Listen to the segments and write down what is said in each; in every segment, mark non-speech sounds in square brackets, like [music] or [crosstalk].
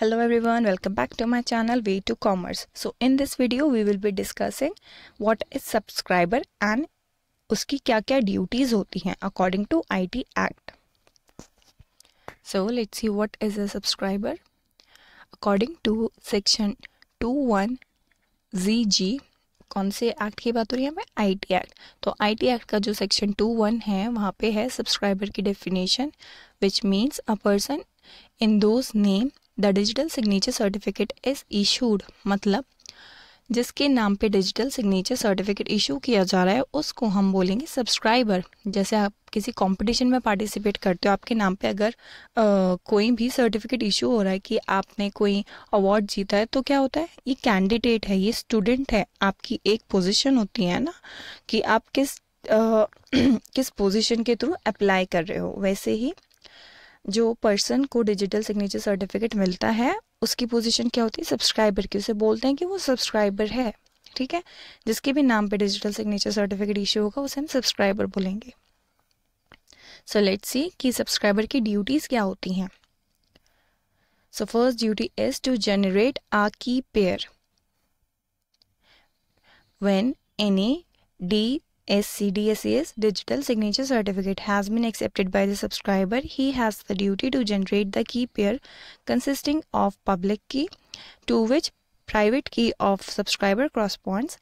Hello everyone welcome back to my channel way to commerce so in this video we will be discussing what is subscriber and उसकी क्या क्या duties होती हैं according to I T act so let's see what is a subscriber according to section two one G G कौन से act की बात हो रही है हमें आई टी एक्ट तो आई टी एक्ट का जो सेक्शन टू वन है वहाँ पे है सब्सक्राइबर की definition which means a person in those name the digital signature certificate is issued मतलब जिसके नाम पे डिजिटल सिग्नेचर सर्टिफिकेट इशू किया जा रहा है उसको हम बोलेंगे सब्सक्राइबर जैसे आप किसी कंपटीशन में पार्टिसिपेट करते हो आपके नाम पे अगर आ, कोई भी सर्टिफिकेट इशू हो रहा है कि आपने कोई अवार्ड जीता है तो क्या होता है ये कैंडिडेट है ये स्टूडेंट है आपकी एक पोजीशन होती है ना कि आप किस आ, [clears throat] किस पोजिशन के थ्रू अप्लाई कर रहे हो वैसे ही जो पर्सन को डिजिटल सिग्नेचर सर्टिफिकेट मिलता है उसकी पोजीशन क्या होती है सब्सक्राइबर की उसे बोलते हैं कि वो सब्सक्राइबर है ठीक है जिसके भी नाम पे डिजिटल सिग्नेचर सर्टिफिकेट इश्यू होगा उसे हम सब्सक्राइबर बोलेंगे सो लेट्स सी कि सब्सक्राइबर की ड्यूटीज़ क्या होती हैं so first duty is to generate a key pair when any D SCDSE is Digital Signature Certificate has been accepted by the subscriber. He has the duty to generate the key pair consisting of public key to which private key of subscriber corresponds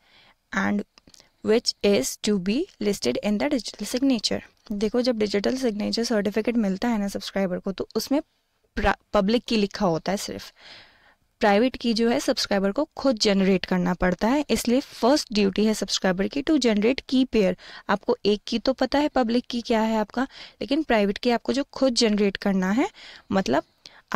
and which is to be listed in the digital signature. देखो जब digital signature certificate मिलता है ना subscriber को तो उसमें public की लिखा होता है सिर्फ प्राइवेट की जो है सब्सक्राइबर को खुद जनरेट करना पड़ता है इसलिए फर्स्ट ड्यूटी है सब्सक्राइबर की टू जनरेट की पेयर आपको एक की तो पता है पब्लिक की क्या है आपका लेकिन प्राइवेट की आपको जो खुद जनरेट करना है मतलब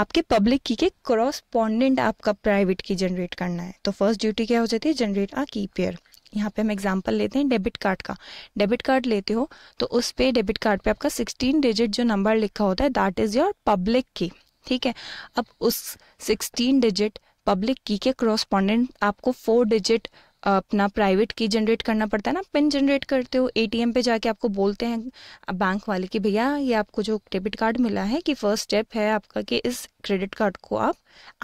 आपके पब्लिक की के क्रॉसपॉन्डेंट आपका प्राइवेट की जनरेट करना है तो फर्स्ट ड्यूटी क्या हो जाती है जनरेट आ की पेयर यहाँ पे हम एग्जाम्पल लेते हैं डेबिट कार्ड का डेबिट कार्ड लेते हो तो उस पे डेबिट कार्ड पे आपका 16 डिजिट जो नंबर लिखा होता है दैट इज़ योर पब्लिक की ठीक है अब उस 16 डिजिट पब्लिक की के क्रॉस्पॉन्डेंट आपको फोर डिजिट अपना प्राइवेट की जनरेट करना पड़ता है ना पिन जनरेट करते हो एटीएम पे जाके आपको बोलते हैं बैंक वाले कि भैया ये आपको जो डेबिट कार्ड मिला है कि फर्स्ट स्टेप है आपका कि इस क्रेडिट कार्ड को आप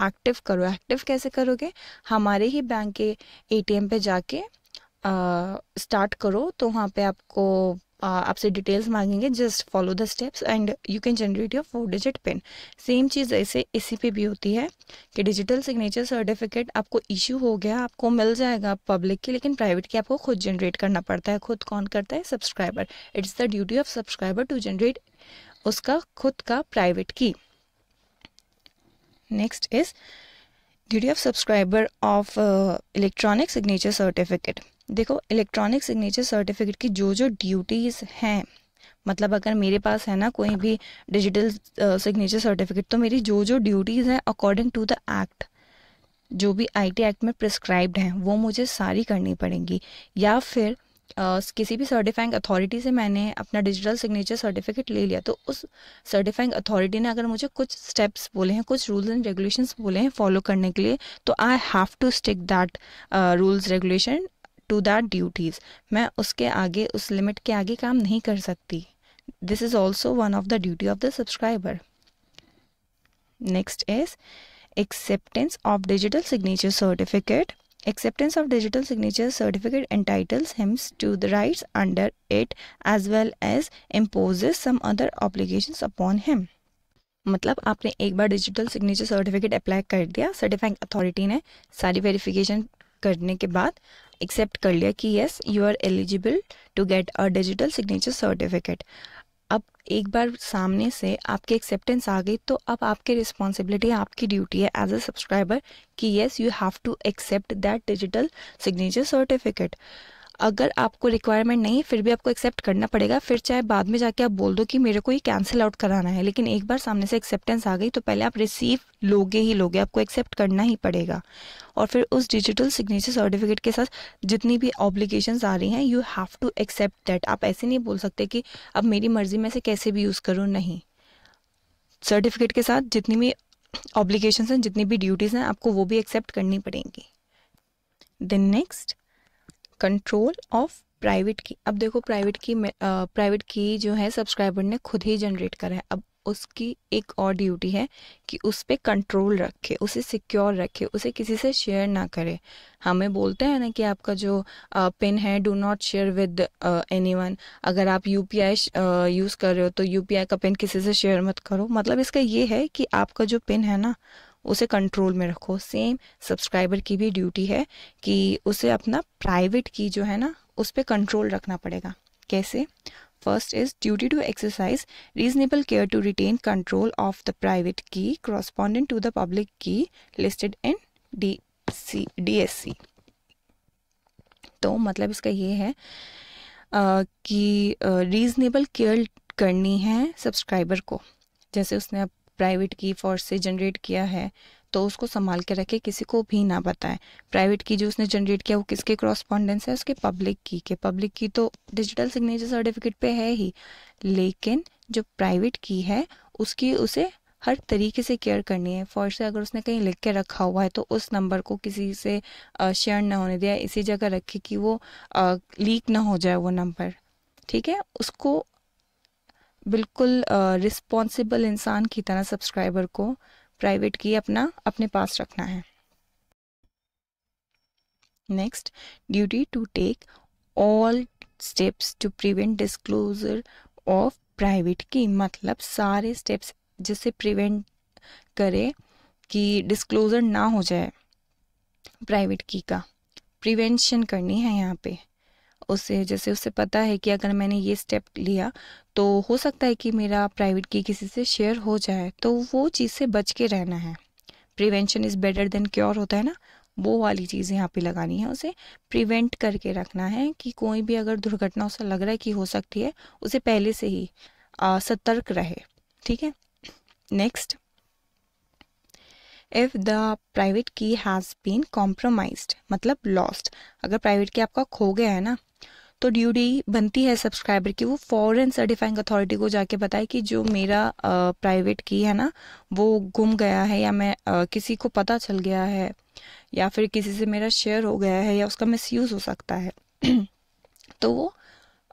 एक्टिव करो एक्टिव कैसे करोगे हमारे ही बैंक के एटीएम पे जाके स्टार्ट करो तो वहाँ पे आपको Uh, आपसे डिटेल्स मांगेंगे just follow the steps and you can generate your four digit pin same चीज़ ऐसे इसी पे भी होती है कि डिजिटल सिग्नेचर सर्टिफिकेट आपको इश्यू हो गया आपको मिल जाएगा पब्लिक की लेकिन प्राइवेट की आपको खुद जनरेट करना पड़ता है खुद कौन करता है subscriber it's the duty of subscriber to generate उसका खुद का private key next is duty of subscriber of electronic signature certificate देखो इलेक्ट्रॉनिक सिग्नेचर सर्टिफिकेट की जो जो ड्यूटीज़ हैं मतलब अगर मेरे पास है ना कोई भी डिजिटल सिग्नेचर सर्टिफिकेट तो मेरी जो जो ड्यूटीज़ हैं अकॉर्डिंग टू द एक्ट जो भी आईटी एक्ट में प्रिस्क्राइब्ड हैं वो मुझे सारी करनी पड़ेंगी या फिर Uh, किसी भी सर्टिफाइंग अथॉरिटी से मैंने अपना डिजिटल सिग्नेचर सर्टिफिकेट ले लिया तो उस सर्टिफाइंग अथॉरिटी ने अगर मुझे कुछ स्टेप्स बोले हैं कुछ रूल्स एंड रेगुलेशंस बोले हैं फॉलो करने के लिए तो I have to stick that rules regulation to that duties मैं उसके आगे उस लिमिट के आगे काम नहीं कर सकती this is also one of the duty of the subscriber next is acceptance of digital signature certificate acceptance of digital signature certificate and titles him to the rights under it as well as imposes some other obligations upon him मतलब आपने एक बार digital signature certificate apply कर दिया certifying authority ने सारी verification करने के बाद एक्सेप्ट कर लिया कि yes you are eligible to get a digital signature certificate अब एक बार सामने से आपकी एक्सेप्टेंस आ गई तो अब आपकी रिस्पॉन्सिबिलिटी आपकी ड्यूटी है एज अ सब्सक्राइबर कि yes you have to accept that digital signature certificate अगर आपको रिक्वायरमेंट नहीं है फिर भी आपको एक्सेप्ट करना पड़ेगा फिर चाहे बाद में जाके आप बोल दो कि मेरे को ये कैंसिल आउट कराना है लेकिन एक बार सामने से एक्सेप्टेंस आ गई तो पहले आप रिसीव लोगे ही लोगे आपको एक्सेप्ट करना ही पड़ेगा और फिर उस डिजिटल सिग्नेचर सर्टिफिकेट के साथ जितनी भी ऑब्लिगेशन आ रही हैं you have to accept that आप ऐसे नहीं बोल सकते कि अब मेरी मर्जी में से कैसे भी यूज़ करूँ नहीं सर्टिफिकेट के साथ जितनी भी ऑब्लिगेशन हैं जितनी भी ड्यूटीज़ हैं आपको वो भी एक्सेप्ट करनी पड़ेंगी then next control of private key अब देखो प्राइवेट की प्राइवेट की जो है सब्सक्राइबर ने खुद ही जनरेट करा है अब उसकी एक और ड्यूटी है कि उस पर कंट्रोल रखे उसे सिक्योर रखे उसे किसी से शेयर ना करे हमें हाँ, बोलते हैं ना कि आपका जो पिन है do not share with one अगर आप यू पी आई यूज़ कर रहे हो तो यू पी आई का पिन किसी से शेयर मत करो मतलब इसका ये है कि आपका जो पिन है ना उसे कंट्रोल में रखो सेम सब्सक्राइबर की भी ड्यूटी है कि उसे अपना प्राइवेट की जो है ना उस पर कंट्रोल रखना पड़ेगा कैसे first is duty to exercise reasonable care to retain control of the private key correspondent to the public key listed in D C D S C तो मतलब इसका ये है आ, कि रीजनेबल केयर करनी है सब्सक्राइबर को जैसे उसने प्राइवेट की फॉर से जनरेट किया है तो उसको संभाल के रखे किसी को भी ना बताएं प्राइवेट की जो उसने जनरेट किया वो किसके क्रॉस्पॉन्डेंस है उसके पब्लिक की के पब्लिक की तो डिजिटल सिग्नेचर सर्टिफिकेट पे है ही लेकिन जो प्राइवेट की है उसकी उसे हर तरीके से केयर करनी है फॉर से अगर उसने कहीं लिख के रखा हुआ है तो उस नंबर को किसी से शेयर ना होने दिया इसी जगह रखे कि वो लीक ना हो जाए वो नंबर ठीक है उसको बिल्कुल रिस्पॉन्सिबल uh, इंसान की तरह सब्सक्राइबर को प्राइवेट की अपना अपने पास रखना है next duty to take all steps to prevent disclosure of private key मतलब सारे स्टेप्स जिसे प्रिवेंट करे कि डिस्क्लोजर ना हो जाए प्राइवेट की का प्रिवेंशन करनी है यहाँ पे उससे जैसे उससे पता है कि अगर मैंने ये स्टेप लिया तो हो सकता है कि मेरा प्राइवेट की किसी से शेयर हो जाए तो वो चीज़ से बच के रहना है prevention is better than cure होता है ना वो वाली चीज़ यहाँ पे लगानी है उसे प्रिवेंट करके रखना है कि कोई भी अगर दुर्घटना उसे लग रहा है कि हो सकती है उसे पहले से ही आ, सतर्क रहे ठीक है next if the private key has been compromise मतलब लॉस्ट अगर प्राइवेट की आपका खो गया है ना तो ड्यूटी बनती है सब्सक्राइबर की वो फॉरेन सर्टिफाइंग अथॉरिटी को जाके बताए कि जो मेरा प्राइवेट की है ना वो गुम गया है या मैं आ, किसी को पता चल गया है या फिर किसी से मेरा शेयर हो गया है या उसका यूज हो सकता है [clears throat] तो वो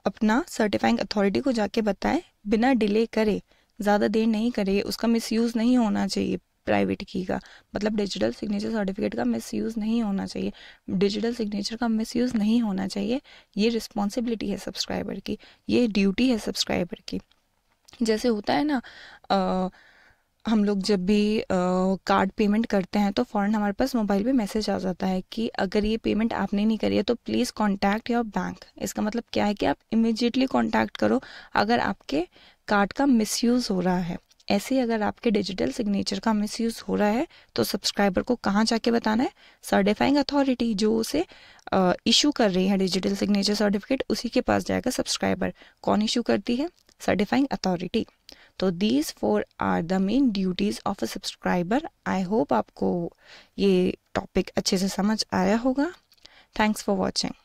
अपना सर्टिफाइंग अथॉरिटी को जाके बताए बिना डिले करे ज़्यादा देर नहीं करे उसका मिसयूज नहीं होना चाहिए प्राइवेट की का मतलब डिजिटल सिग्नेचर सर्टिफिकेट का मिसयूज़ नहीं होना चाहिए डिजिटल सिग्नेचर का मिसयूज़ नहीं होना चाहिए ये रिस्पॉन्सिबिलिटी है सब्सक्राइबर की ये ड्यूटी है सब्सक्राइबर की जैसे होता है ना आ, हम लोग जब भी कार्ड पेमेंट करते हैं तो फ़ौरन हमारे पास मोबाइल पे मैसेज आ जाता है कि अगर ये पेमेंट आपने नहीं करी है तो प्लीज़ कॉन्टैक्ट योर बैंक इसका मतलब क्या है कि आप इमिजिएटली कॉन्टैक्ट करो अगर आपके कार्ड का मिसयूज़ हो रहा है ऐसे अगर आपके डिजिटल सिग्नेचर का मिस हो रहा है तो सब्सक्राइबर को कहाँ जाके बताना है सर्टिफाइंग अथॉरिटी जो उसे इशू कर रही है डिजिटल सिग्नेचर सर्टिफिकेट उसी के पास जाएगा सब्सक्राइबर कौन इशू करती है सर्टिफाइंग अथॉरिटी तो these four are the main duties of a subscriber I hope आपको ये टॉपिक अच्छे से समझ आया होगा थैंक्स फॉर वॉचिंग